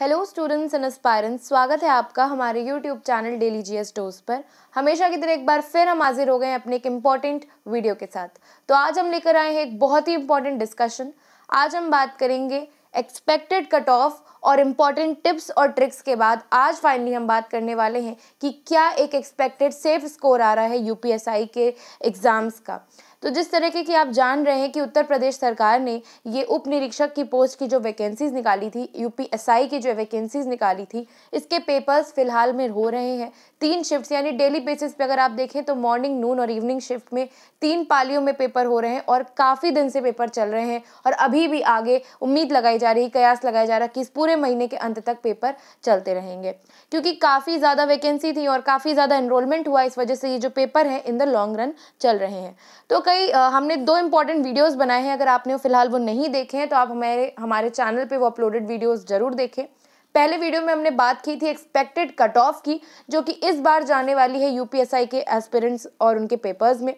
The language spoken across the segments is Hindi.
हेलो स्टूडेंट्स एंड एस्पायरेंट्स स्वागत है आपका हमारे YouTube channel daily G S dose पर हमेशा की तरह एक बार फिर हम हाजिर हो गए हैं अपने एक इम्पॉर्टेंट वीडियो के साथ तो आज हम लेकर आए हैं एक बहुत ही इम्पॉर्टेंट डिस्कशन आज हम बात करेंगे एक्सपेक्टेड कट ऑफ और इम्पॉर्टेंट टिप्स और ट्रिक्स के बाद आज फाइनली हम बात करने वाले हैं कि क्या एक एक्सपेक्टेड सेफ स्कोर आ रहा है यू के एग्ज़ाम्स का तो जिस तरीके की आप जान रहे हैं कि उत्तर प्रदेश सरकार ने ये उप निरीक्षक की पोस्ट की जो वैकेंसीज निकाली थी यूपीएसआई की जो वैकेंसीज निकाली थी इसके पेपर्स फिलहाल में हो रहे हैं तीन शिफ्ट यानी डेली बेसिस पे अगर आप देखें तो मॉर्निंग नून और इवनिंग शिफ्ट में तीन पालियों में पेपर हो रहे हैं और काफ़ी दिन से पेपर चल रहे हैं और अभी भी आगे उम्मीद लगाई जा रही कयास लगाया जा रहा है कि इस पूरे महीने के अंत तक पेपर चलते रहेंगे क्योंकि काफ़ी ज़्यादा वैकेंसी थी और काफ़ी ज़्यादा इनरोलमेंट हुआ इस वजह से ये जो पेपर हैं इन द लॉन्ग रन चल रहे हैं तो कई हमने दो इम्पॉर्टेंट वीडियोस बनाए हैं अगर आपने फ़िलहाल वो नहीं देखे हैं तो आप हमारे हमारे चैनल पे वो अपलोडेड वीडियोस ज़रूर देखें पहले वीडियो में हमने बात की थी एक्सपेक्टेड कट ऑफ की जो कि इस बार जाने वाली है यूपीएसआई के एस्पिरेंट्स और उनके पेपर्स में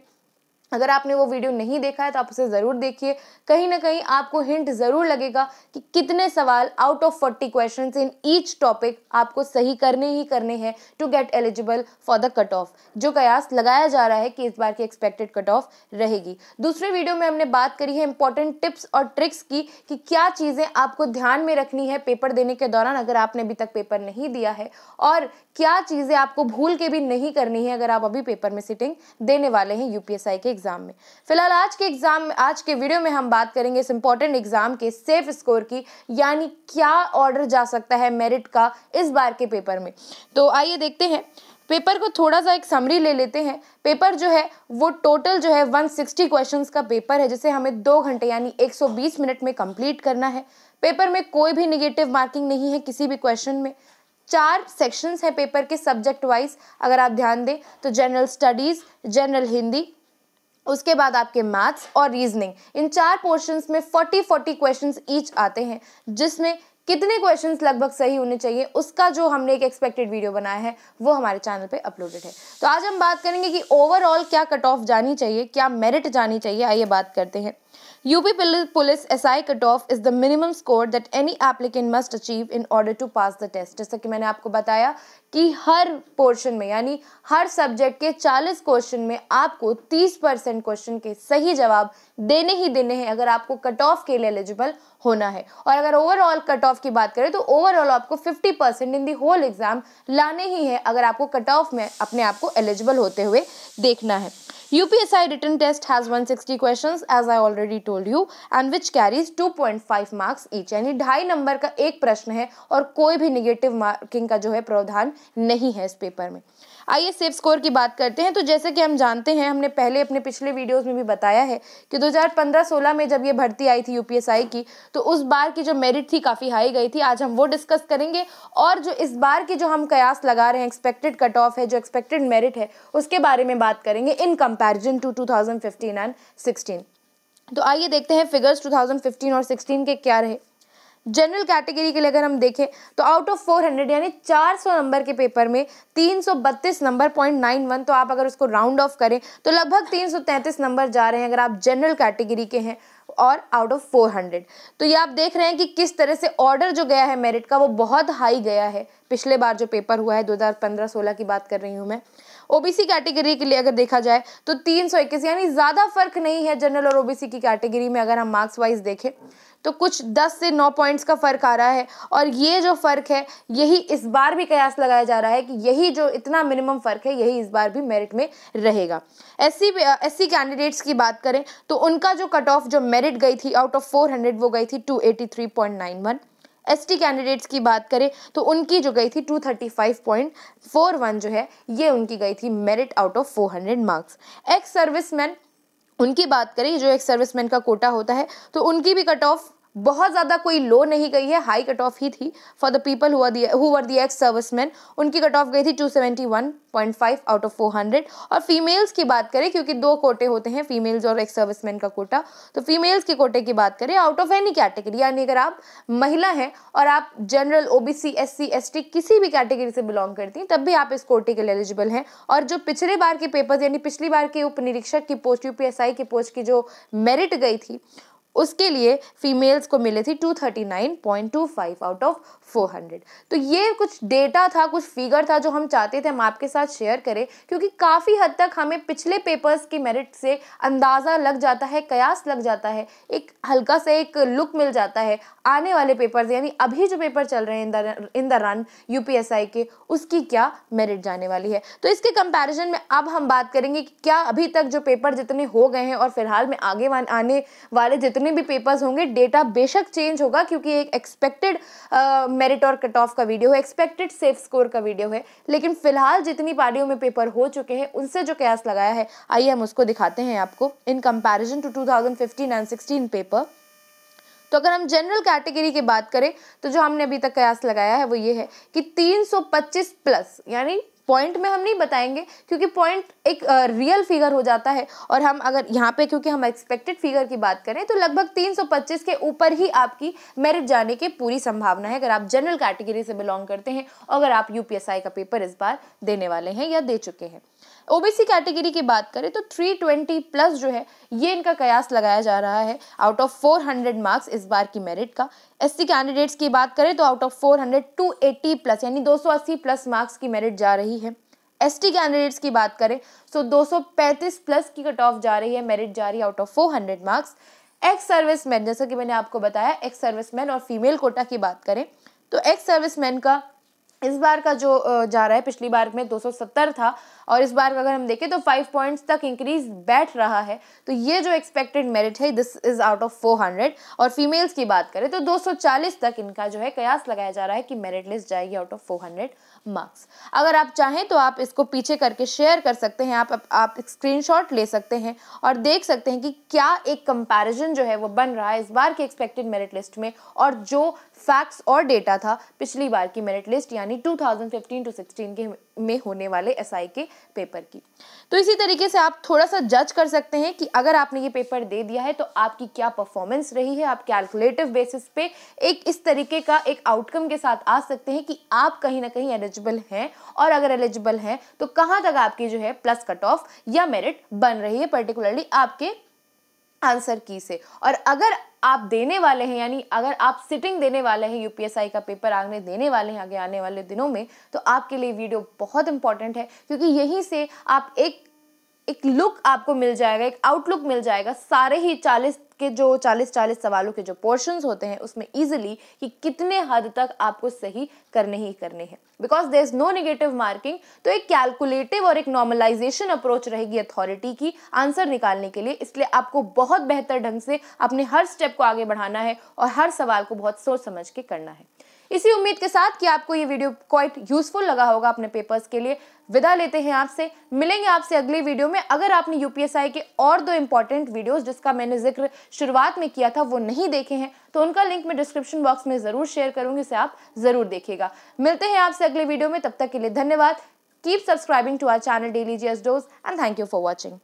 अगर आपने वो वीडियो नहीं देखा है तो आप उसे ज़रूर देखिए कहीं ना कहीं आपको हिंट ज़रूर लगेगा कि कितने सवाल out of forty question in each topic आपको सही करने ही करने हैं to get eligible for the cut off जो कयास लगाया जा रहा है कि इस बार की एक्सपेक्टेड कट ऑफ रहेगी दूसरे वीडियो में हमने बात करी है इंपॉर्टेंट टिप्स और ट्रिक्स की कि क्या चीज़ें आपको ध्यान में रखनी है पेपर देने के दौरान अगर आपने अभी तक पेपर नहीं दिया है और क्या चीज़ें आपको भूल के भी नहीं करनी है अगर आप अभी पेपर में सिटिंग देने वाले हैं यूपीएसआई के एग्ज़ाम में फिलहाल आज के एग्ज़ाम आज के वीडियो में हम बात करेंगे इस इंपॉर्टेंट एग्ज़ाम के सेफ स्कोर की यानी क्या ऑर्डर जा सकता है मेरिट का इस बार के पेपर में तो आइए देखते हैं पेपर को थोड़ा सा एक समरी ले लेते हैं पेपर जो है वो टोटल जो है 160 क्वेश्चंस का पेपर है जिसे हमें दो घंटे यानी 120 मिनट में कंप्लीट करना है पेपर में कोई भी निगेटिव मार्किंग नहीं है किसी भी क्वेश्चन में चार सेक्शंस हैं पेपर के सब्जेक्ट वाइज अगर आप ध्यान दें तो जनरल स्टडीज़ जनरल हिंदी उसके बाद आपके मैथ्स और रीजनिंग इन चार पोर्शंस में 40 40 क्वेश्चंस ईच आते हैं जिसमें कितने क्वेश्चंस लगभग सही होने चाहिए उसका जो हमने एक एक्सपेक्टेड वीडियो बनाया है वो हमारे चैनल पे अपलोडेड है तो आज हम बात करेंगे कि ओवरऑल क्या कट ऑफ जानी चाहिए क्या मेरिट जानी चाहिए आइए बात करते हैं UP police S I cut off is the minimum score that any applicant must achieve in order to pass the test जैसा कि मैंने आपको बताया कि हर पोर्शन में यानी हर सब्जेक्ट के 40 क्वेश्चन में आपको 30 परसेंट क्वेश्चन के सही जवाब देने ही देने हैं अगर आपको कट ऑफ के लिए एलिजिबल होना है और अगर ओवरऑल कट ऑफ की बात करें तो ओवरऑल आपको 50 percent in the whole exam लाने ही है अगर आपको कट ऑफ में अपने आप को एलिजिबल होते हुए देखना है UPSI written test has 160 questions as I already told you and which carries 2.5 marks each यानी ढाई नंबर का एक प्रश्न है और कोई भी निगेटिव मार्किंग का जो है प्रावधान नहीं है इस पेपर में आइए सेफ स्कोर की बात करते हैं तो जैसे कि हम जानते हैं हमने पहले अपने पिछले वीडियोस में भी बताया है कि 2015-16 में जब ये भर्ती आई थी यूपीएसआई की तो उस बार की जो मेरिट थी काफ़ी हाई गई थी आज हम वो डिस्कस करेंगे और जो इस बार की जो हम कयास लगा रहे हैं एक्सपेक्टेड कट ऑफ है जो एक्सपेक्टेड मेरिट है उसके बारे में बात करेंगे in comparison to two and sixteen तो आइए देखते हैं फिगर्स टू और सिक्सटीन के क्या रहे जनरल कैटेगरी के लिए अगर हम देखें तो आउट ऑफ 400 यानी 400 नंबर के पेपर में 332 नंबर पॉइंट नाइन वन तो आप अगर उसको राउंड ऑफ करें तो लगभग 333 नंबर जा रहे हैं अगर आप जनरल कैटेगरी के हैं और आउट ऑफ 400 तो ये आप देख रहे हैं कि किस तरह से ऑर्डर जो गया है मेरिट का वो बहुत हाई गया है पिछले बार जो पेपर हुआ है पंद्रह सोलह की बात कर रही हूँ मैं ओबीसी कैटेगरी के लिए अगर देखा जाए तो तीन यानी ज़्यादा फर्क नहीं है जनरल और ओबीसी की कैटेगरी में अगर हम मार्क्स वाइज देखें तो कुछ 10 से 9 पॉइंट्स का फ़र्क आ रहा है और ये जो फ़र्क है यही इस बार भी कयास लगाया जा रहा है कि यही जो इतना मिनिमम फ़र्क है यही इस बार भी मेरिट में रहेगा एस सी कैंडिडेट्स की बात करें तो उनका जो कट ऑफ जो मेरिट गई थी आउट ऑफ 400 वो गई थी 283.91 एसटी कैंडिडेट्स की बात करें तो उनकी जो गई थी 235.41 जो है ये उनकी गई थी merit out of 400 marks ex serviceman उनकी बात करें जो एक सर्विसमैन का कोटा होता है तो उनकी भी कट ऑफ बहुत ज़्यादा कोई लो नहीं गई है हाई कट ऑफ ही थी for the people who the ex serviceman उनकी कट ऑफ गई थी 271.5 आउट ऑफ 400 और फीमेल्स की बात करें क्योंकि दो कोटे होते हैं फीमेल्स और एक्स सर्विसमैन का कोटा तो फीमेल्स के कोटे की बात करें आउट ऑफ एनी कैटेगरी यानी अगर आप महिला हैं और आप general O B C S C S T किसी भी कैटेगरी से बिलोंग करती हैं तब भी आप इस कोटे के लिए एलिजिबल हैं और जो पिछले बार के पेपर यानी पिछली बार के उप निरीक्षक की post U P S I की पोस्ट की जो मेरिट गई थी उसके लिए फीमेल्स को मिले थी 239.25 आउट ऑफ 400 तो ये कुछ डेटा था कुछ फिगर था जो हम चाहते थे हम आपके साथ शेयर करें क्योंकि काफ़ी हद तक हमें पिछले पेपर्स की मेरिट से अंदाज़ा लग जाता है कयास लग जाता है एक हल्का सा एक लुक मिल जाता है आने वाले पेपर्स यानी अभी जो पेपर चल रहे हैं इन द रन यू के उसकी क्या मेरिट जाने वाली है तो इसके कंपेरिजन में अब हम बात करेंगे कि क्या अभी तक जो पेपर जितने हो गए हैं और फिलहाल में आगे आने वाले जितने जितने भी पेपर्स होंगे डेटा बेशक चेंज होगा क्योंकि एक एक्सपेक्टेड मेरिट और कट ऑफ का वीडियो है एक्सपेक्टेड सेफ स्कोर का वीडियो है लेकिन फिलहाल जितनी पार्टियों में पेपर हो चुके हैं उनसे जो कयास लगाया है आइए हम उसको दिखाते हैं आपको in comparison to two and sixteen paper तो अगर हम जनरल कैटेगरी की बात करें तो जो हमने अभी तक कयास लगाया है वो ये है कि 325 प्लस यानी पॉइंट में हम नहीं बताएंगे क्योंकि पॉइंट एक रियल फिगर हो जाता है और हम अगर यहाँ पे क्योंकि हम एक्सपेक्टेड फिगर की बात करें तो लगभग 325 के ऊपर ही आपकी मेरिट जाने की पूरी संभावना है अगर आप जनरल कैटेगरी से बिलोंग करते हैं अगर आप यूपीएसआई का पेपर इस बार देने वाले हैं या दे चुके हैं ओबीसी कैटेगरी की बात करें तो 320 प्लस जो है ये इनका कयास लगाया जा रहा है आउट ऑफ 400 मार्क्स इस बार की मेरिट का एस कैंडिडेट्स की बात करें तो आउट ऑफ 400 280 प्लस यानी 280 प्लस मार्क्स की मेरिट जा रही रही है एसटी कैंडिडेट्स की बात करें तो 235 प्लस की कट ऑफ जा रही है मेरिट जा रही है out of 400 marks ex serviceman जैसा कि मैंने आपको बताया एक्स सर्विस मैन और फीमेल कोटा की बात करें तो एक्स सर्विस मैन का इस बार का जो जा रहा है पिछली बार में 270 था और इस बार का अगर हम देखें तो 5 पॉइंट्स तक इंक्रीज बैठ रहा है तो ये जो एक्सपेक्टेड मेरिट है दिस इज आउट ऑफ 400 और फीमेल्स की बात करें तो 240 तक इनका जो है कयास लगाया जा रहा है कि मेरिट लिस्ट जाएगी आउट ऑफ 400 मार्क्स अगर आप चाहें तो आप इसको पीछे करके शेयर कर सकते हैं आप आप, आप स्क्रीनशॉट ले सकते हैं और देख सकते हैं कि क्या एक कंपैरिजन जो है वो बन रहा है इस बार की एक्सपेक्टेड मेरिट लिस्ट में और जो फैक्ट्स और डेटा था पिछली बार की मेरिट लिस्ट यानी 2015 टू 16 के में होने वाले एस SI के पेपर की तो इसी तरीके से आप थोड़ा सा जज कर सकते हैं कि अगर आपने ये पेपर दे दिया है तो आपकी क्या परफॉर्मेंस रही है आप कैलकुलेटिव बेसिस पे एक इस तरीके का एक आउटकम के साथ आ सकते हैं कि आप कहीं ना कहीं एलिजिबल हैं और अगर एलिजिबल हैं तो कहाँ तक आपकी जो है प्लस कट ऑफ या मेरिट बन रही है पर्टिकुलरली आपके आंसर की से और अगर आप देने वाले हैं यानी अगर आप सिटिंग देने वाले हैं यूपीएसआई का पेपर आगने देने वाले हैं आगे आने वाले दिनों में तो आपके लिए वीडियो बहुत इंपॉर्टेंट है क्योंकि यहीं से आप एक एक लुक आपको मिल जाएगा एक आउटलुक मिल जाएगा सारे ही चालीस के जो 40-40 सवालों के जो पोर्शंस होते हैं उसमें इजिली कि कितने हद तक आपको सही करने ही करने हैं because there is no negative marking तो एक कैलकुलेटिव और एक नॉर्मलाइजेशन अप्रोच रहेगी अथॉरिटी की आंसर निकालने के लिए इसलिए आपको बहुत बेहतर ढंग से अपने हर स्टेप को आगे बढ़ाना है और हर सवाल को बहुत सोच समझ के करना है इसी उम्मीद के साथ कि आपको ये वीडियो क्वाइट यूजफुल लगा होगा अपने पेपर्स के लिए विदा लेते हैं आपसे मिलेंगे आपसे अगली वीडियो में अगर आपने यूपीएसआई के और दो इंपॉर्टेंट वीडियोस जिसका मैंने जिक्र शुरुआत में किया था वो नहीं देखे हैं तो उनका लिंक मैं डिस्क्रिप्शन बॉक्स में ज़रूर शेयर करूँगी इसे आप ज़रूर देखेगा मिलते हैं आपसे अगले वीडियो में तब तक के लिए धन्यवाद keep subscribing to our channel daily G S dose and thank you for watching